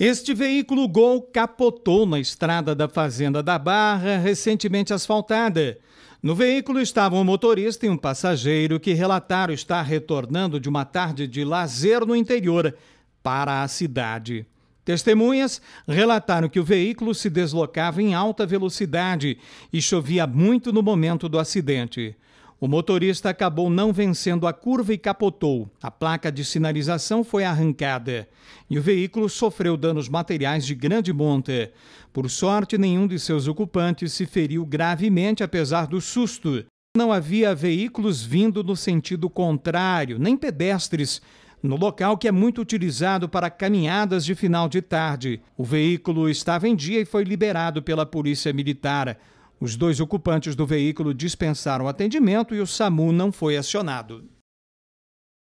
Este veículo Gol capotou na estrada da Fazenda da Barra, recentemente asfaltada. No veículo estavam um motorista e um passageiro que relataram estar retornando de uma tarde de lazer no interior para a cidade. Testemunhas relataram que o veículo se deslocava em alta velocidade e chovia muito no momento do acidente. O motorista acabou não vencendo a curva e capotou. A placa de sinalização foi arrancada e o veículo sofreu danos materiais de grande monta. Por sorte, nenhum de seus ocupantes se feriu gravemente, apesar do susto. Não havia veículos vindo no sentido contrário, nem pedestres, no local que é muito utilizado para caminhadas de final de tarde. O veículo estava em dia e foi liberado pela Polícia Militar. Os dois ocupantes do veículo dispensaram atendimento e o SAMU não foi acionado.